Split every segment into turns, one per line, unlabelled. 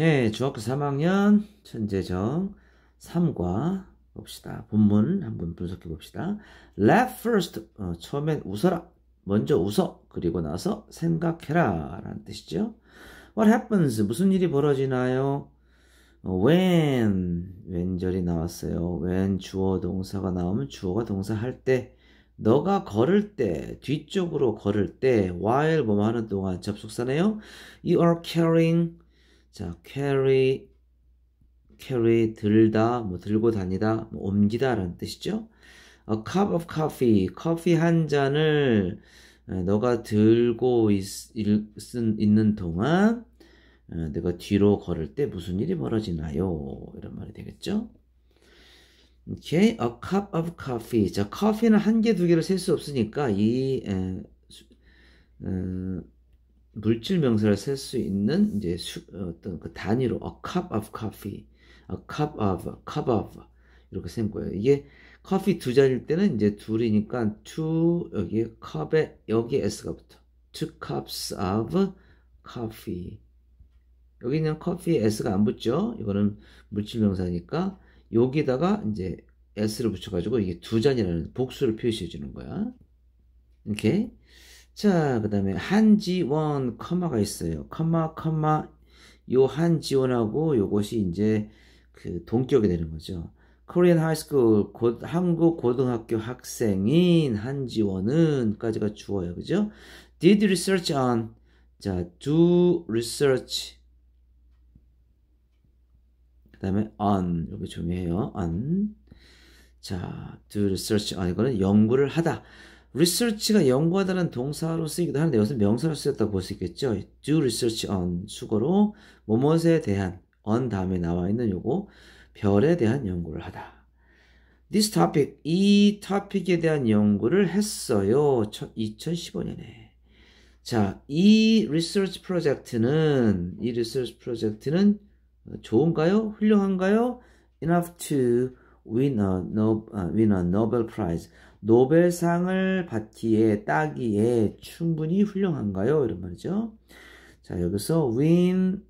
예, 중학교 3학년 천재정 3과 봅시다. 본문 한번 분석해 봅시다. Laugh first. 어, 처음엔 웃어라. 먼저 웃어. 그리고 나서 생각해라. 라는 뜻이죠. What happens? 무슨 일이 벌어지나요? 어, when 왼절이 나왔어요. when 주어 동사가 나오면 주어가 동사 할 때, 너가 걸을 때, 뒤쪽으로 걸을 때, while 뭐뭐 하는 동안 접속사네요. You are carrying 자, carry, carry 들다, 뭐 들고 다니다, 뭐 옮기다라는 뜻이죠. A cup of coffee, 커피 한 잔을 너가 들고 있, 는 동안 내가 뒤로 걸을 때 무슨 일이 벌어지나요? 이런 말이 되겠죠. okay. a cup of coffee. 자, 커피는 한 개, 두 개를 셀 수 없으니까 이 에, 에, 물질 명사를 쓸수 있는 이제 수, 어, 어떤 그 단위로 a cup of coffee, a cup of, a cup of 이렇게 쓴 거예요. 이게 커피 두 잔일 때는 이제 둘이니까 two 여기 p 에 여기 s가 붙어. two cups of coffee. 여기는 커피에 s가 안 붙죠. 이거는 물질 명사니까 여기다가 이제 s를 붙여가지고 이게 두 잔이라는 복수를 표시해 주는 거야. 이렇게. 자, 그 다음에 한지원 커마가 있어요. 커마, 커마, 요 한지원하고 요것이 이제 그 동격이 되는 거죠. 코리안 하이스쿨, 곧, 한국 고등학교 학생인 한지원은까지가 주어요. 그죠? did research on, 자, do research. 그 다음에 on, 여기 중요해요. on. 자, do research on. 이거는 연구를 하다. research가 연구하다는 동사로 쓰이기도 하는데 여기서 명사로 쓰였다고 볼 수 있겠죠. do research on 수거로 무엇에 대한 on 다음에 나와 있는 요거 별에 대한 연구를 하다. This topic 이 토픽에 대한 연구를 했어요. 2015년에. 자, 이 리서치 프로젝트는 이 리서치 프로젝트는 좋은가요? 훌륭한가요? Enough to win a, no, uh, win a Nobel Prize. 노벨상을 받기에 따기에 충분히 훌륭한가요? 이런 말이죠. 자 여기서 win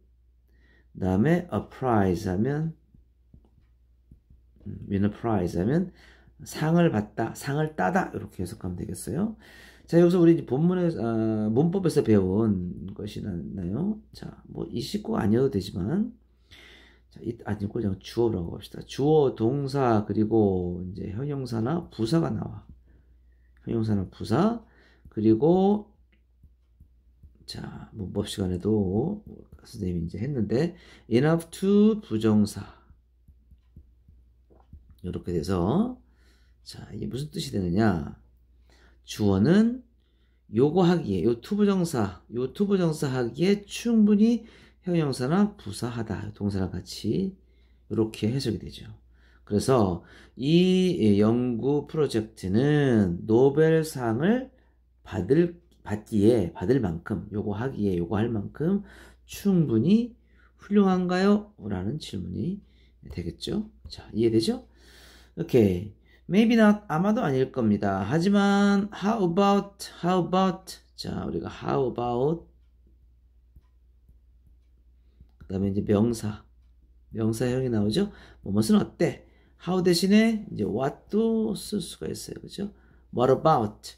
다음에 a prize 하면 음, win a prize 하면 상을 받다, 상을 따다 이렇게 해석하면 되겠어요. 자 여기서 우리 본문에 아, 어, 문법에서 배운 것이 나요. 자뭐 29 아니어도 되지만 자, 이, 아니, 그냥 주어라고 합시다. 주어, 동사, 그리고 이제 형용사나 부사가 나와. 형용사나 부사, 그리고, 자, 문법 뭐, 시간에도 선생님이 이제 했는데, enough to 부정사. 이렇게 돼서, 자, 이게 무슨 뜻이 되느냐. 주어는 요거 하기에, 요 투부정사, 요 투부정사 하기에 충분히 형용사나 부사하다 동사랑 같이 이렇게 해석이 되죠. 그래서 이 예, 연구 프로젝트는 노벨상을 받을 받기에 받을 만큼 요거 하기에 요거 할 만큼 충분히 훌륭한가요? 라는 질문이 되겠죠. 자 이해되죠? 이렇게 Maybe not 아마도 아닐 겁니다. 하지만 how about how about 자 우리가 how about 그 다음에 이제 명사. 명사형이 나오죠. 뭐뭇은 어때? how 대신에 이제 what도 쓸 수가 있어요. 그죠? 렇 what about?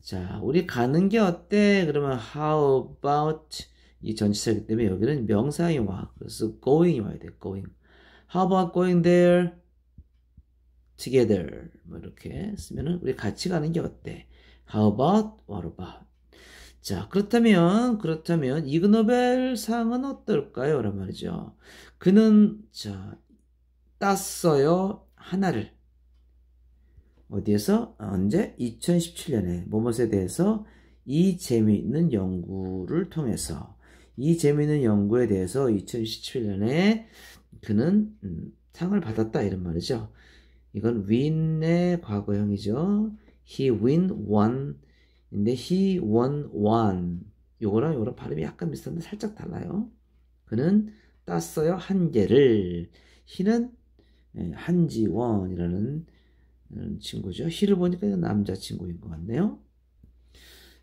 자, 우리 가는 게 어때? 그러면 how about 이 전치사이기 때문에 여기는 명사형이 와. 그래서 going이 와야 돼. going. how about going there? together. 뭐 이렇게 쓰면은 우리 같이 가는 게 어때? how about what about? 자, 그렇다면, 그렇다면, 이그노벨 상은 어떨까요? 라는 말이죠. 그는, 자, 땄어요. 하나를. 어디에서? 언제? 2017년에 모못에 대해서 이 재미있는 연구를 통해서, 이 재미있는 연구에 대해서 2017년에 그는, 음, 상을 받았다. 이런 말이죠. 이건 win의 과거형이죠. he win one 근데 he won one. 요거랑 요거랑 발음이 약간 비슷한데 살짝 달라요. 그는 땄어요 한 개를. he는 예, 한지원이라는 음, 친구죠. he를 보니까 남자 친구인 것 같네요.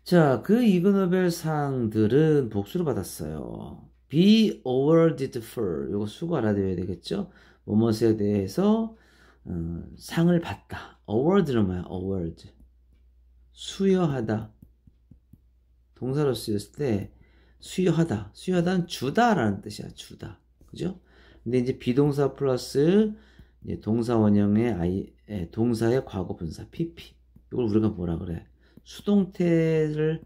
자, 그 이그노벨 상들은 복수를 받았어요. be awarded for 이거 수고 알아둬야 되겠죠. 무엇에 대해서 어, 상을 받다. award는 뭐야? award. 수여하다 동사로 쓰였을 때 수여하다 수여하다는 주다라는 뜻이야 주다 그죠? 근데 이제 비동사 플러스 이제 동사 원형의 아이 예, 동사의 과거 분사 pp 이걸 우리가 뭐라 그래 수동태를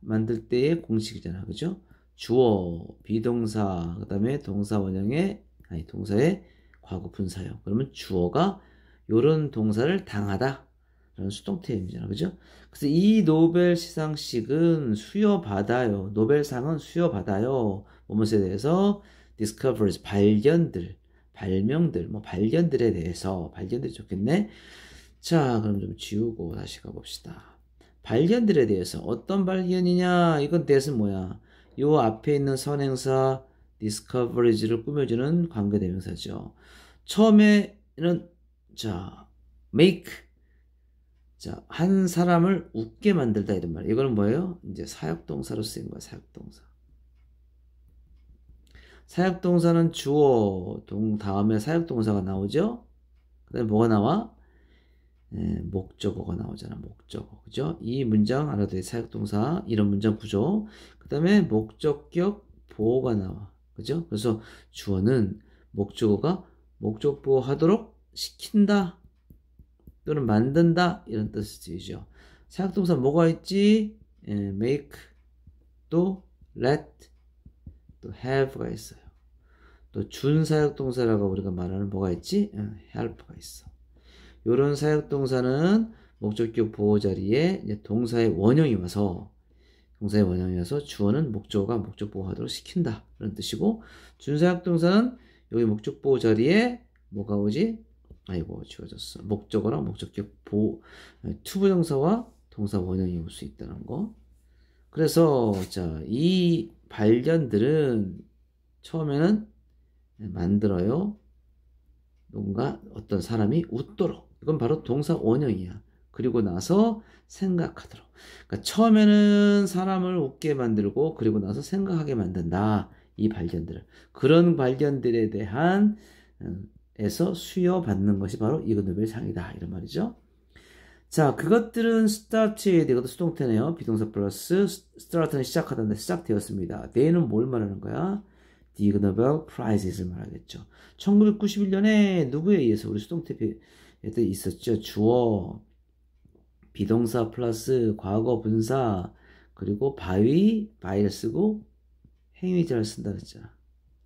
만들 때의 공식이잖아 그죠? 주어 비동사 그 다음에 동사 원형의 아니 동사의 과거 분사형 그러면 주어가 요런 동사를 당하다 그런 수동태입니다. 그죠? 그래서 이 노벨 시상식은 수여받아요. 노벨상은 수여받아요. 무엇에 대해서 discoveries, 발견들, 발명들, 뭐 발견들에 대해서 발견들이 좋겠네. 자, 그럼 좀 지우고 다시 가봅시다. 발견들에 대해서 어떤 발견이냐? 이건 대신 뭐야? 요 앞에 있는 선행사 discoveries를 꾸며주는 관계대명사죠. 처음에는 자 make 자, 한 사람을 웃게 만들다 이런 말. 이거는 뭐예요? 이제 사역동사로 쓰인 거야, 사역동사. 사역동사는 주어 동 다음에 사역동사가 나오죠? 그 다음에 뭐가 나와? 예, 목적어가 나오잖아, 목적어. 그죠? 이 문장 알아두세요 사역동사, 이런 문장 구조. 그 다음에 목적격 보호가 나와. 그죠? 그래서 주어는 목적어가 목적 보호하도록 시킨다. 또는 만든다 이런 뜻이죠 사역동사 뭐가 있지? 예, make 또 let 또 have가 있어요. 또준 사역동사라고 우리가 말하는 뭐가 있지? 예, help가 있어. 요런 사역동사는 목적격 보호 자리에 동사의 원형이 와서 동사의 원형이 와서 주어는 목적어가 목적 보호하도록 시킨다 그런 뜻이고 준사역 동사는 여기 목적 보호 자리에 뭐가 오지? 아이고 지워졌어 목적어나 목적격 보 투부정사와 동사 원형이 올 수 있다는 거 그래서 자 이 발견들은 처음에는 만들어요 뭔가 어떤 사람이 웃도록 이건 바로 동사 원형이야 그리고 나서 생각하도록 그러니까 처음에는 사람을 웃게 만들고 그리고 나서 생각하게 만든다 이 발견들을 그런 발견들에 대한 음, 에서 수여받는 것이 바로 이그노벨상이다 이런 말이죠. 자 그것들은 스타트에 되거든 수동태네요. 비동사 플러스 스타트는 시작하다는 시작되었습니다. 내는 뭘 말하는 거야? 디그노벨 프라이즈를 말하겠죠. 1991년에 누구에 의해서 우리 수동태 에 있었죠. 주어, 비동사 플러스 과거 분사 그리고 바위 바이를 쓰고 행위자를 쓴다 그랬잖아.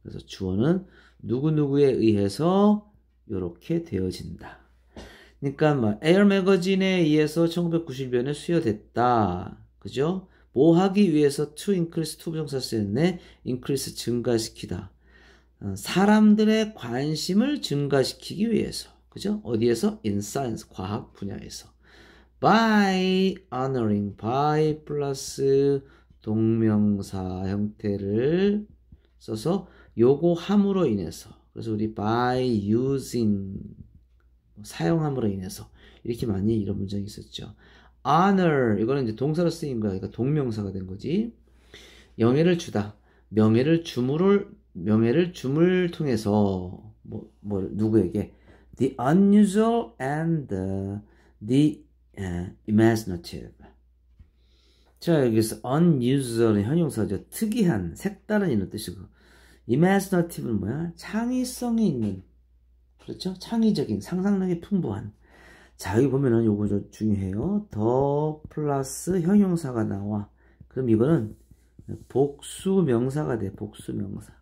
그래서 주어는 누구누구에 의해서 이렇게 되어진다. 그러니까 막 뭐 에어 매거진에 의해서 1990년에 수여됐다. 그죠? 뭐 하기 위해서 to increase to 부정사 쓰였네. increase 증가시키다. 어, 사람들의 관심을 증가시키기 위해서. 그죠? 어디에서? in science, 과학 분야에서. by honoring, by 플러스 동명사 형태를 써서 요거 함으로 인해서 그래서 우리 by using 뭐 사용함으로 인해서 이렇게 많이 이런 문장이 있었죠. honor 이거는 이제 동사로 쓰인 거야. 그러니까 동명사가 된 거지. 영예를 주다. 명예를 주물을 명예를 줌을 통해서 뭐, 뭐 누구에게 the unusual and the, the uh, imaginative 자 여기서 unusual은 용사죠 특이한 색다른 이런 뜻이고 imaginativ는 뭐야? 창의성이 있는 그렇죠? 창의적인 상상력이 풍부한 자 여기 보면은 요거 중요해요 더 플러스 형용사가 나와 그럼 이거는 복수명사가 돼 복수명사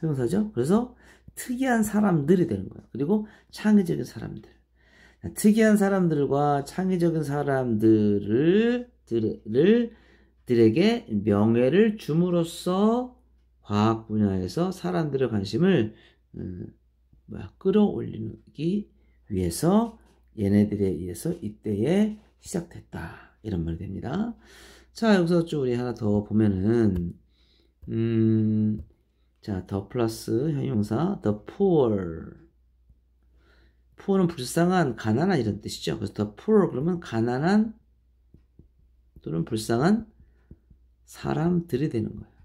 형용사죠 그래서 특이한 사람들이 되는 거예요 그리고 창의적인 사람들 특이한 사람들과 창의적인 사람들을 들을 들에게 명예를 줌으로써 과학 분야에서 사람들의 관심을 음, 뭐야, 끌어올리기 위해서 얘네들에 의해서 이때에 시작됐다 이런 말이 됩니다. 자 여기서 쭉 우리 하나 더 보면은 음, 자, 더 플러스 형용사 the poor poor는 불쌍한 가난한 이런 뜻이죠. 그래서 the poor 그러면 가난한 또는 불쌍한 사람들이 되는 거예요.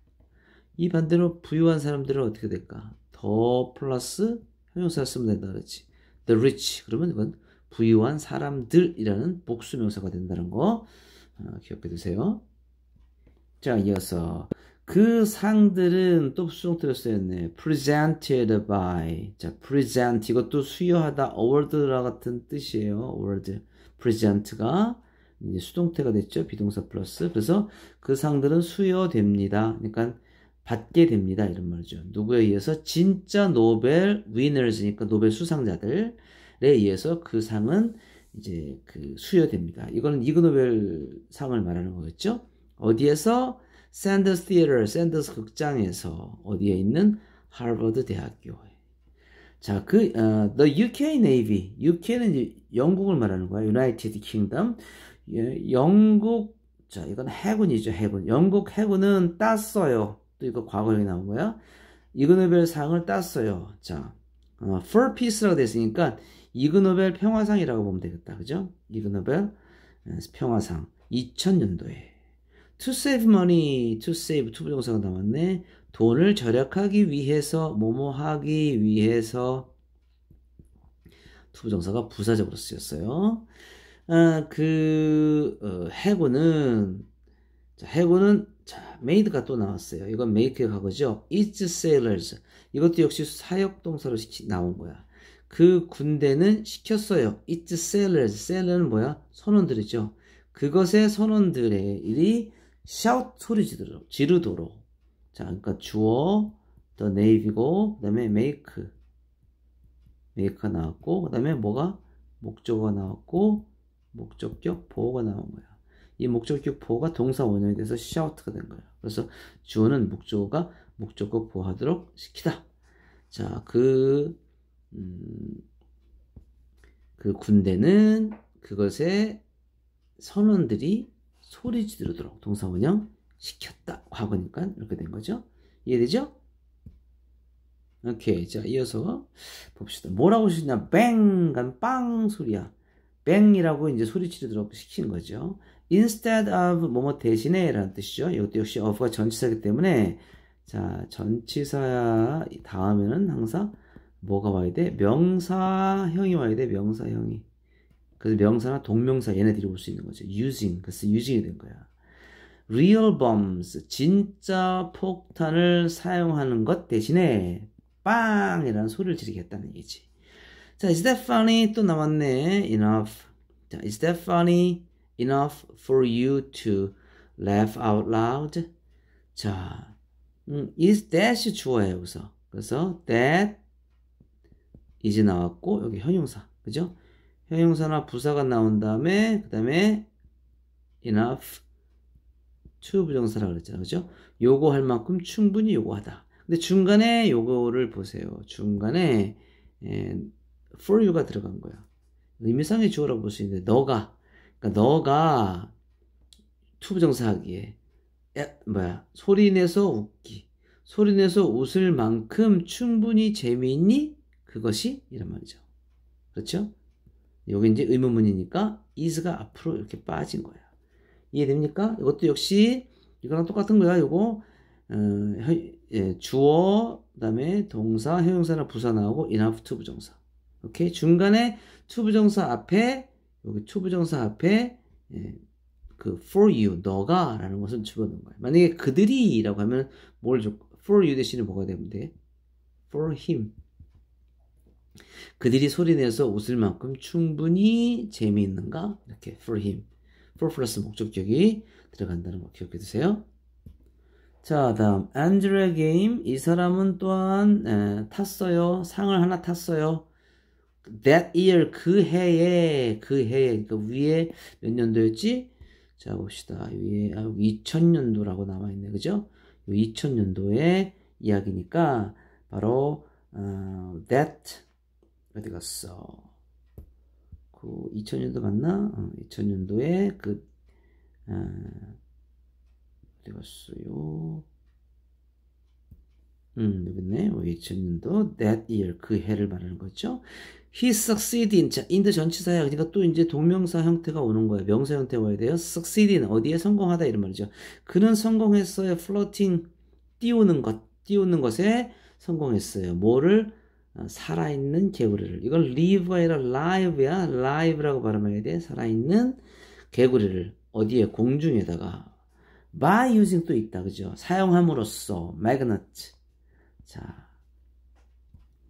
이 반대로 부유한 사람들은 어떻게 될까? 더 플러스 형용사를 쓰면 된다 그랬지. The rich 그러면 이건 부유한 사람들이라는 복수명사가 된다는 거 어, 기억해 두세요. 자 이어서 그 상들은 또수정태로 쓰였네. Presented by 자 present 이것도 수여하다 award와 같은 뜻이에요. award present가 이제 수동태가 됐죠. 비동사 플러스 그래서 그 상들은 수여됩니다. 그러니까 받게 됩니다. 이런 말이죠. 누구에 의해서 진짜 노벨 위너즈니까 노벨 수상자들에 의해서 그 상은 이제 그 수여됩니다. 이거는 이그노벨 상을 말하는 거겠죠? 어디에서 샌더스 티에터, 샌더스 극장에서 어디에 있는 하버드 대학교에. 자, 그 어, the UK Navy, UK는 영국을 말하는 거야. United Kingdom. 예, 영국 자, 이건 해군이죠, 해군. 영국 해군은 땄어요. 또 이거 과거형이 나온 거야. 이그노벨 상을 땄어요. 자, 어, for peace라고 돼으니까 이그노벨 평화상이라고 보면 되겠다. 그죠? 이그노벨 예, 평화상 2000년도에 to save money, to save 투부정사가 남았네. 돈을 절약하기 위해서 뭐뭐 하기 위해서 투부정사가 부사적으로 쓰였어요. 아, 그 어, 해군은 자, 해고는 자, made가 또 나왔어요. 이건 make의 과거죠. its sailors. 이것도 역시 사역 동사로 나온 거야. 그 군대는 시켰어요. its sailors. sailor는 뭐야? 선원들이죠. 그것의 선원들의 일이 shout 소리 지르도록, 지르도록. 자, 그러니까 주어, the navy고, 그 다음에 make. make가 나왔고, 그 다음에 뭐가? 목적어가 나왔고, 목적격 보호가 나온 거야. 이 목적격 보호가 동사 원형에 대해서 시아 o u 가된 거예요. 그래서 주어는 목적어가 목적격 보호하도록 시키다. 자, 그, 음, 그 군대는 그것에 선원들이 소리 지르도록 동사 원형 시켰다. 과거니까 이렇게 된 거죠. 이해되죠? 오케이. 자, 이어서 봅시다. 뭐라고 시냐 뱅! 간빵 소리야. 뱅이라고 이제 소리 치르도록 시킨 거죠. instead of 뭐뭐 대신에 라는 뜻이죠. 이것도 역시 of가 전치사이기 때문에 자 전치사 다음에는 항상 뭐가 와야 돼? 명사형이 와야 돼. 명사형이. 그래서 명사나 동명사 얘네들이 볼 수 있는 거죠. using. 그래서 using이 된 거야. real bombs. 진짜 폭탄을 사용하는 것 대신에 빵이라는 소리를 지르겠다는 얘기지. 자, is that funny? 또 남았네. enough. 자, is that funny? enough for you to laugh out loud. 자, 음, is that이 주어예요, 여기서. 그래서 that 이제 나왔고 여기 형용사. 그죠? 형용사나 부사가 나온 다음에 그다음에 enough to 부정사라고 그랬잖아요. 그죠? 요거 할 만큼 충분히 요거하다. 근데 중간에 요거를 보세요. 중간에 에, 예, for you가 들어간 거야. 의미상의 주어라고 볼 수 있는데 너가 그러니까 너가 투부정사하기에 야, 뭐야 소리 내서 웃기 소리 내서 웃을 만큼 충분히 재미있니 그것이 이런 말이죠 그렇죠 여기 이제 의문문이니까 is가 앞으로 이렇게 빠진 거야 이해됩니까 이것도 역시 이거랑 똑같은 거야 이거 어, 예, 주어 그다음에 동사 형용사나 부사 나오고 enough to 부정사 오케이 중간에 to 부정사 앞에 여기 투부정사 앞에 예, 그 for you 너가 라는 것을 집어넣은 거예요 만약에 그들이 라고 하면 뭘 줘, for you 대신에 뭐가 되면 돼? for him 그들이 소리내서 웃을 만큼 충분히 재미있는가? 이렇게 for him for plus 목적격이 들어간다는 거 기억해 두세요 자 다음 Andrew game 이 사람은 또한 에, 탔어요 상을 하나 탔어요 that year 그 해에 그 해에 그러니까 위에 몇 년도였지? 자 봅시다 위에 아, 2000년도라고 남아 있네 그죠? 2000년도의 이야기니까 바로 어, that 어디 갔어? 그 2000년도 맞나? 어, 2000년도에 그 어, 어디 갔어요? 음, 여기 있네. 2000년도, 뭐 that year, 그 해를 말하는 거죠. he succeed in. 자, 인 n 전치사야. 그러니까 또 이제 동명사 형태가 오는 거예요. 명사 형태가 와야 돼요. succeed in. 어디에 성공하다. 이런 말이죠. 그는 성공했어요. floating. 띄우는 것. 띄우는 것에 성공했어요. 뭐를? 아, 살아있는 개구리를. 이건 live 아니라 live야. live라고 발음해야 돼. 살아있는 개구리를. 어디에? 공중에다가. by using 또 있다. 그죠? 사용함으로써. magnet. 자.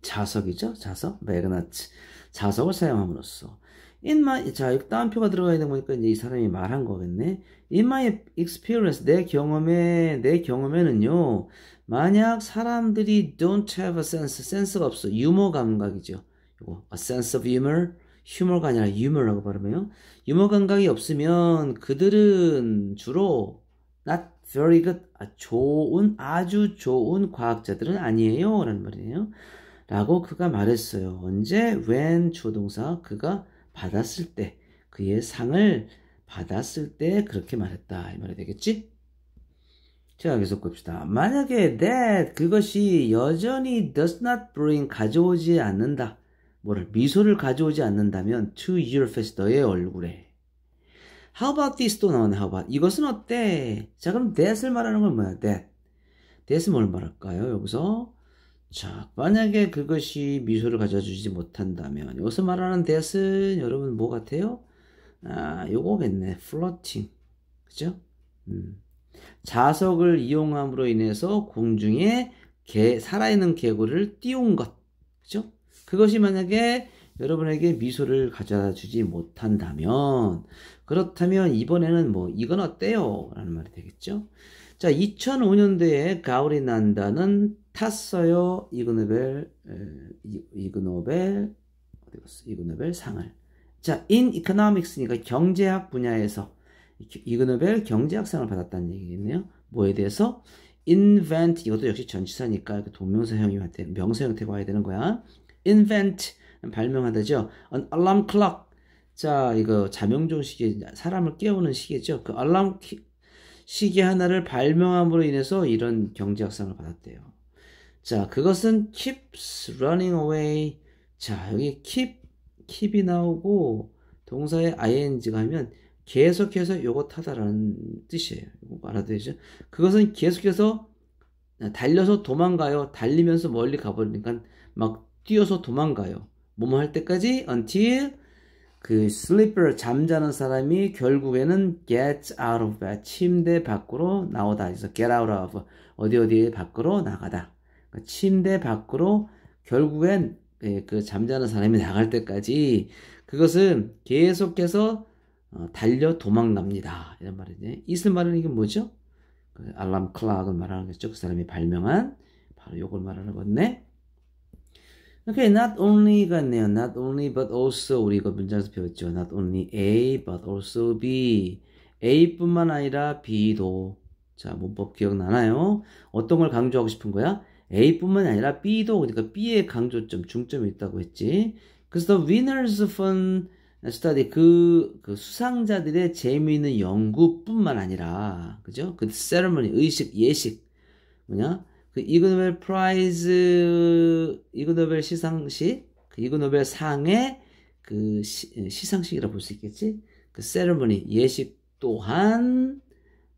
자석이죠. 자석, 매그나츠. 자석을 사용함으로써 인마 자 여기 따옴표가 들어가야 되다 보니까 이제 이 사람이 말한 거겠네. In my experience 내 경험에 내 경험에는요. 만약 사람들이 don't have a sense 센스가 없어 유머 감각이죠. 요거 a sense of humor h u m o r 가 아니라 유머라고 발음해요. 유머 감각이 없으면 그들은 주로 not very good 아, 좋은 아주 좋은 과학자들은 아니에요 라는 말이에요. 라고 그가 말했어요. 언제? when 주동사 그가 받았을 때 그의 상을 받았을 때 그렇게 말했다 이 말이 되겠지? 자 계속 봅시다. 만약에 that 그것이 여전히 does not bring 가져오지 않는다 뭐를 미소를 가져오지 않는다면 to your face 너의 얼굴에 How about this 또 나오네 How about 이것은 어때? 자 그럼 that을 말하는 건 뭐야 that that은 뭘 말할까요 여기서 자, 만약에 그것이 미소를 가져주지 못한다면, 여기서 말하는 대은 여러분 뭐 같아요? 아, 요거겠네. 플러팅. 그죠? 음. 자석을 이용함으로 인해서 공중에 개, 살아있는 개구를 리 띄운 것. 그죠? 그것이 만약에 여러분에게 미소를 가져다 주지 못한다면, 그렇다면 이번에는 뭐, 이건 어때요? 라는 말이 되겠죠? 자, 2005년도에 가을이 난다는 탔어요. 이그노벨 이그노벨 어디 갔어? 이그노벨 상을. 자, in e c o n 니까 경제학 분야에서 이그노벨 경제학상을 받았다는 얘기겠네요. 뭐에 대해서 invent 이것도 역시 전치사니까 동명사 형이 명사 형태가 와야 되는 거야. invent 발명하다죠. an alarm clock 자 이거 자명종 시계 사람을 깨우는 시계죠. 그 알람 시계 하나를 발명함으로 인해서 이런 경제학상을 받았대요. 자, 그것은 keeps running away. 자, 여기 keep, keep이 나오고, 동사에 ing가 하면 계속해서 요거 타다라는 뜻이에요. 이거 알아두시죠 그것은 계속해서 달려서 도망가요. 달리면서 멀리 가버리니까 막 뛰어서 도망가요. 뭐뭐 할 때까지 until 그 슬리퍼 e 잠자는 사람이 결국에는 g e t out of bed 침대 밖으로 나오다. 그래서 get out of 어디 어디 밖으로 나가다. 그 침대 밖으로 결국엔 예, 그 잠자는 사람이 나갈 때까지 그것은 계속해서 어, 달려 도망갑니다. 이런 말이지. 이슬말은 이게 뭐죠? 그 알람 클락을 말하는 거죠. 그 사람이 발명한 바로 이걸 말하는 건데. Okay, not only가 있네요. Not only but also 우리 이거 문장에서 배웠죠. Not only A but also B. A뿐만 아니라 B도. 자, 문법 기억나나요? 어떤 걸 강조하고 싶은 거야? A뿐만 아니라 B도 그러니까 B의 강조점, 중점이 있다고 했지. 그래서 The Winners f u n Study 그, 그 수상자들의 재미있는 연구뿐만 아니라 그죠? 그 세레머니 의식 예식 뭐냐? 그 이그노벨 프라이즈 이그노벨 시상식 그 이그노벨 상의 그 시, 상식이라 볼 수 있겠지? 그 세레머니 예식 또한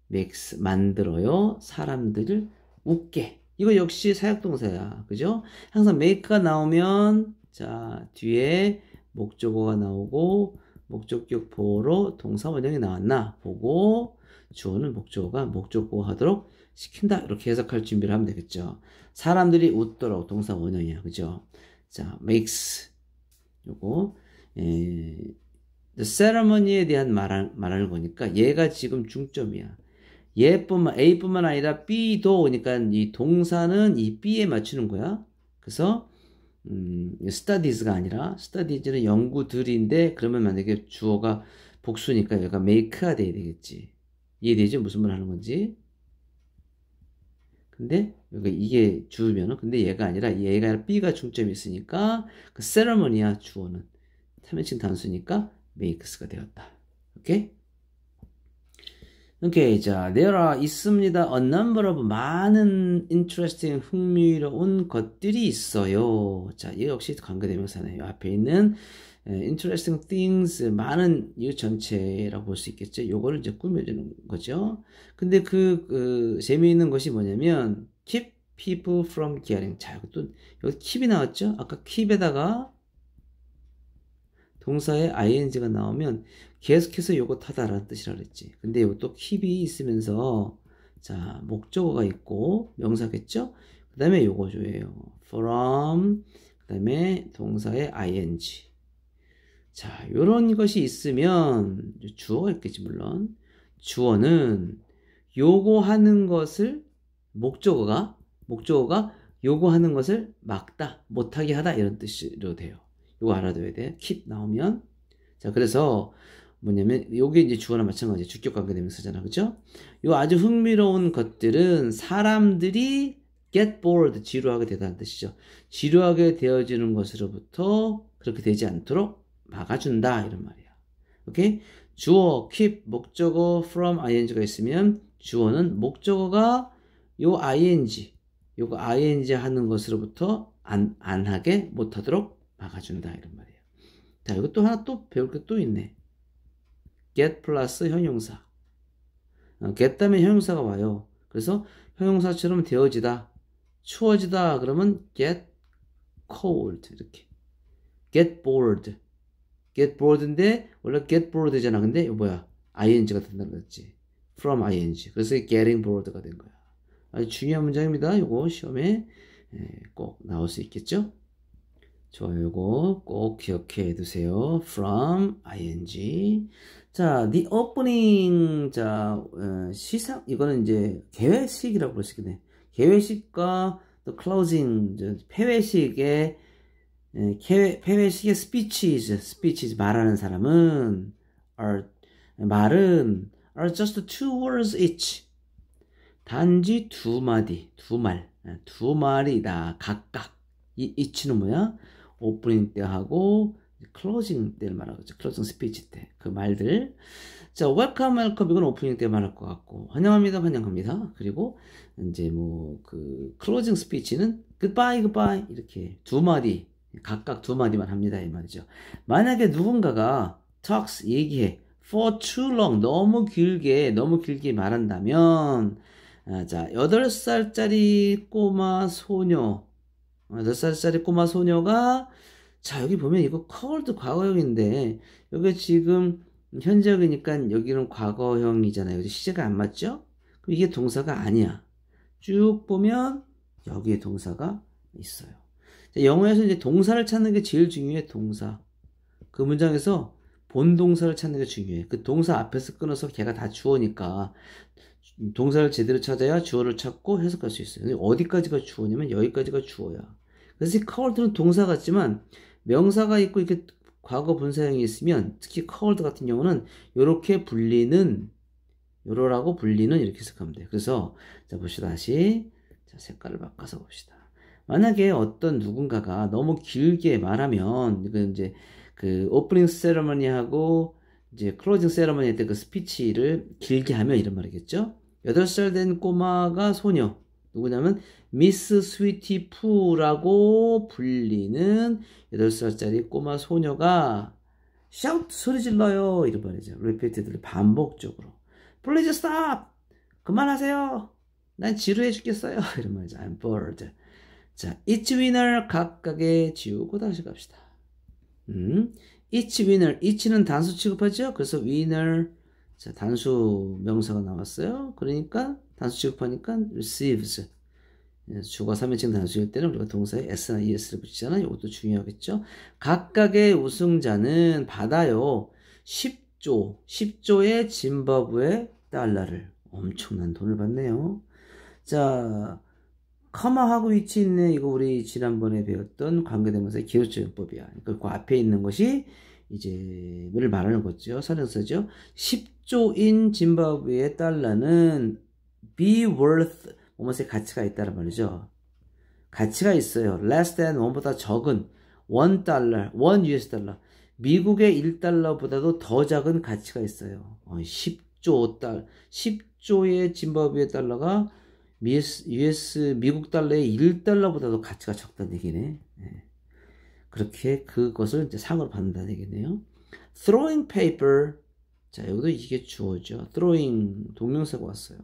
맥스 만들어요 사람들을 웃게 이거 역시 사역동사야. 그죠? 항상 make가 나오면 자 뒤에 목적어가 나오고 목적격 보호로 동사 원형이 나왔나 보고 주어는 목적어가 목적어 하도록 시킨다 이렇게 해석할 준비를 하면 되겠죠 사람들이 웃도록 동사 원형이야 그죠 자 makes 요거 에, 예. the ceremony에 대한 말하, 말하는 거니까 얘가 지금 중점이야 예뿐만 A뿐만 아니라 B도 그러니까 이 동사는 이 B에 맞추는 거야. 그래서 음, studies가 아니라 studies는 연구들인데 그러면 만약에 주어가 복수니까 얘가 make가 돼야 되겠지. 이해되죠? 무슨 말 하는 건지. 근데 여기 이게 주면은 근데 얘가 아니라 얘가 아니라 B가 중점이 있으니까 그 세러머니야 주어는 3인칭 단수니까 makes가 되었다. 오케이? Okay, 자, there are 있습니다. A number of 많은 interesting 흥미로운 것들이 있어요. 자, 이 역시 관계대명사네요. 앞에 있는 interesting things 많은 이 전체라고 볼 수 있겠죠. 요거를 이제 꾸며주는 거죠. 근데 그, 그 재미있는 것이 뭐냐면 keep people from c a r i n g 자, 또 여기 keep이 나왔죠. 아까 keep에다가 동사에 ing가 나오면 계속해서 요거 타다라는 뜻이라 그랬지. 근데 요것도 킵이 있으면서 자 목적어가 있고 명사겠죠? 그 다음에 요거줘예요 from 그 다음에 동사에 ing 자 요런 것이 있으면 주어가 있겠지 물론 주어는 요구하는 것을 목적어가 목적어가 요구하는 것을 막다 못하게 하다 이런 뜻으로 돼요. 이거 알아둬야 돼. keep 나오면. 자, 그래서 뭐냐면 요게 이제 주어나 마찬가지 주격 관계되면 쓰잖아. 그죠? 요 아주 흥미로운 것들은 사람들이 get bored 지루하게 되다는 뜻이죠. 지루하게 되어지는 것으로부터 그렇게 되지 않도록 막아준다 이런 말이야. 오케이? 주어, keep, 목적어, from, ing가 있으면 주어는 목적어가 요 ing, 요거 ing 하는 것으로부터 안, 안 하게 못하도록 막아준다 이런 말이에요. 자이것도 하나 또 배울 게 또 있네. get 플러스 형용사. 어, get 다음에 형용사가 와요. 그래서 형용사처럼 되어지다, 추워지다 그러면 get cold 이렇게. get bored. get bored인데 원래 get bored잖아. 근데 이거 뭐야? ing가 된다는 거지. from ing. 그래서 getting bored가 된 거야. 아주 중요한 문장입니다. 이거 시험에 예, 꼭 나올 수 있겠죠? 저아요 이거 꼭 기억해 두세요. from ing. 자, the opening. 자, 어, 시상. 이거는 이제 개회식이라고 그러시겠네. 개회식과 the closing. 폐회식의 예, 개회, 폐회식의 speeches. speeches. 말하는 사람은 are, 말은 are just two words each. 단지 두 마디, 두 말, 예, 두 말이다. 각각. 이 e a 는 뭐야? 오프닝 때하고 클로징 때를 말하고 있죠. 클로징 스피치 때 그 말들 자 웰컴 웰컴 이건 오프닝 때 말할 것 같고 환영합니다 환영합니다 그리고 이제 뭐 그 클로징 스피치는 굿바이 굿바이 이렇게 두 마디 각각 두 마디만 합니다 이 말이죠. 만약에 누군가가 talks 얘기해 for too long 너무 길게 너무 길게 말한다면 아, 자 8살짜리 꼬마 소녀 몇 어, 살짜리 꼬마 소녀가 자 여기 보면 이거 컬드 과거형인데 여기 지금 현재형이니까 여기는 과거형이잖아요. 여기 시제가 안 맞죠? 그럼 이게 동사가 아니야. 쭉 보면 여기에 동사가 있어요. 자, 영어에서 이제 동사를 찾는 게 제일 중요해. 동사. 그 문장에서 본 동사를 찾는 게 중요해. 그 동사 앞에서 끊어서 걔가 다 주어니까 동사를 제대로 찾아야 주어를 찾고 해석할 수 있어요. 어디까지가 주어냐면 여기까지가 주어야. 그래서 커월드는 동사 같지만 명사가 있고 이렇게 과거 분사형이 있으면 특히 커월드 같은 경우는 이렇게 불리는 요로라고 불리는 이렇게 해석하면 돼요. 그래서 자 봅시다 다시 자 색깔을 바꿔서 봅시다. 만약에 어떤 누군가가 너무 길게 말하면 이 그 이제 그 오프닝 세러머니하고 이제 클로징 세러머니 때 그 스피치를 길게 하면 이런 말이겠죠. 8살 된 꼬마가 소녀. 누구냐면 미스 스위티 푸라고 불리는 8살짜리 꼬마 소녀가 샤웃 소리 질러요. 이런 말이죠. 리피트들를 반복적으로. Please stop! 그만하세요! 난 지루해 죽겠어요. 이런 말이죠. I'm bored. 자, each winner 각각의 지우고 다시 갑시다. 음, each winner, each는 단수 취급하죠. 그래서 winner, 자, 단수 명사가 나왔어요. 그러니까 단수 취급하니까 receives. 예, 주어 3인칭 단수일 때는 우리가 동사에 s나 es를 붙이잖아요. 이것도 중요하겠죠. 각각의 우승자는 받아요. 10조, 10조의 짐바브웨 달러를. 엄청난 돈을 받네요. 자, 커마하고 위치 있는 이거 우리 지난번에 배웠던 관계대명사의 기호적 용법이야. 그러니그 앞에 있는 것이 이제를 말하는 거죠. 사례서죠. 10조인 짐바브웨의 달러는 be worth 뭐뭐의 가치가 있다는 말이죠. 가치가 있어요. less than 1보다 적은 원달러1 US 달러. 미국의 1달러보다도 더 작은 가치가 있어요. 10조 어, 달, 10조의 짐바브웨 달러가 US, US 미국 달러의 1달러보다도 가치가 적다는 얘기네. 네. 그렇게 그것을 이제 상으로 받는다는 얘기네요. throwing paper. 자, 여기도 이게 주어죠. throwing 동명사가 왔어요.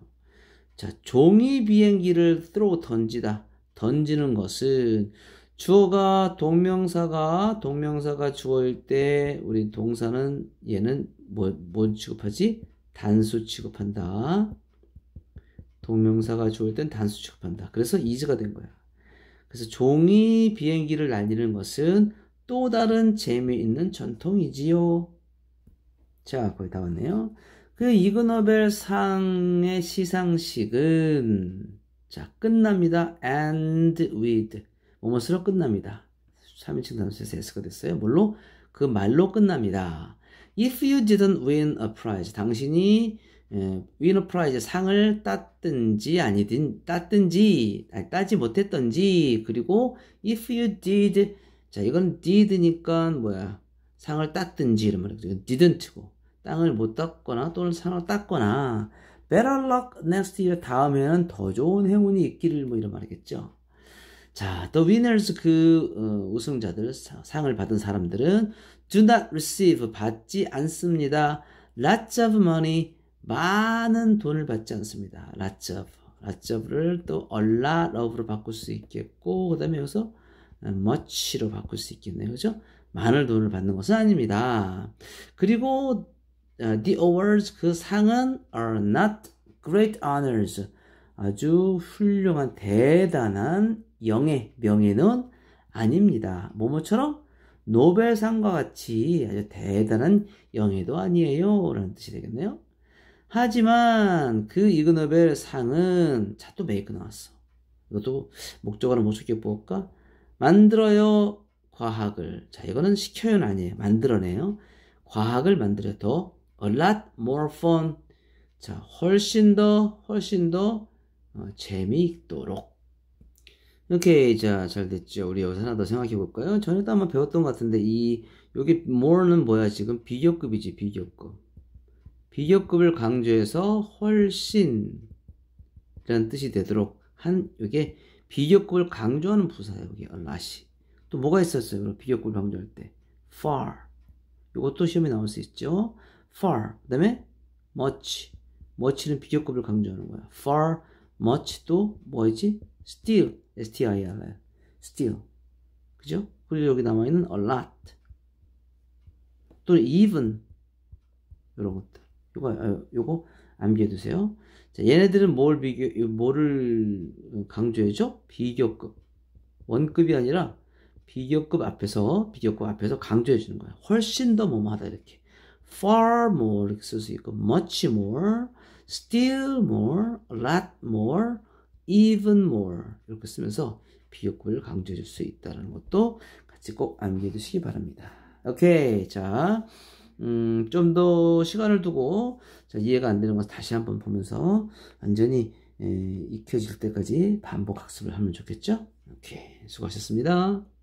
자, 종이 비행기를 throw 던지다. 던지는 것은 주어가 동명사가 동명사가 주어일 때 우리 동사는 얘는 뭐, 뭐 취급하지? 단수 취급한다. 동명사가 주어일 땐 단수 취급한다. 그래서 이즈가 된 거야. 그래서 종이 비행기를 날리는 것은 또 다른 재미있는 전통이지요. 자, 거의 다 왔네요. 그 이그노벨 상의 시상식은 자, 끝납니다. and with. 뭐뭐스로 끝납니다. 3인칭 단수에서 s가 됐어요. 뭘로? 그 말로 끝납니다. If you didn't win a prize. 당신이 어, 위너프라이즈 상을 땄든지 아니든 땄든지 아니, 따지 못했던지 그리고 if you did 자 이건 did니까 뭐야 상을 땄든지 이런 말이죠 didn't고 땅을 못 땄거나 또는 상을 땄거나 better luck next year 다음에는 더 좋은 행운이 있기를 뭐 이런 말이겠죠 자, the winners 그 어, 우승자들 상을 받은 사람들은 do not receive 받지 않습니다. lots of money 많은 돈을 받지 않습니다. 라 o 브라 o 브를또 얼라 러브로 바꿀 수 있겠고, 그 다음에 여기서 머치로 바꿀 수 있겠네요. 그죠? 많은 돈을 받는 것은 아닙니다. 그리고 아, the awards 그 상은 are not great honors 아주 훌륭한 대단한 영예 명예는 아닙니다. 뭐뭐처럼 노벨상과 같이 아주 대단한 영예도 아니에요 라는 뜻이 되겠네요. 하지만 그 이그노벨 상은 자 또 메이크 나왔어. 이것도 목적어를 못 찾게 뽑까 만들어요 과학을. 자 이거는 시켜요는 아니에요. 만들어내요. 과학을 만들어 더 a lot more fun. 자 훨씬 더 훨씬 더 어, 재미있도록. 이렇게 자잘 됐죠. 우리 여기서 하나 더 생각해 볼까요? 전에도 한번 배웠던 것 같은데 이 여기 more는 뭐야 지금 비교급이지 비교급. 비교급을 강조해서 훨씬 이라는 뜻이 되도록 한 이게 비교급을 강조하는 부사예요. 여기 얼라시. 어, 또 뭐가 있었어요? 비교급을 강조할 때 far. 이것도 시험에 나올 수 있죠. far. 그다음에 much. much는 비교급을 강조하는 거야. far, much 또 뭐지? still. S-T-I-L-L. still. 그죠? 그리고 여기 남아 있는 a lot. 또는 even. 이런 것들. 요거, 어, 요거 암기해 두세요. 자, 얘네들은 뭘 비교, 뭐를 강조해줘? 비교급. 원급이 아니라 비교급 앞에서, 비교급 앞에서 강조해 주는 거야. 훨씬 더뭐마다 이렇게. far more 이렇게 쓸 수 있고, much more, still more, a lot more, even more 이렇게 쓰면서 비교급을 강조해 줄 수 있다는 것도 같이 꼭 암기해 두시기 바랍니다. 오케이. 자. 음, 좀 더 시간을 두고 자, 이해가 안 되는 것을 다시 한번 보면서 완전히 에, 익혀질 때까지 반복 학습을 하면 좋겠죠? 이렇게 수고하셨습니다.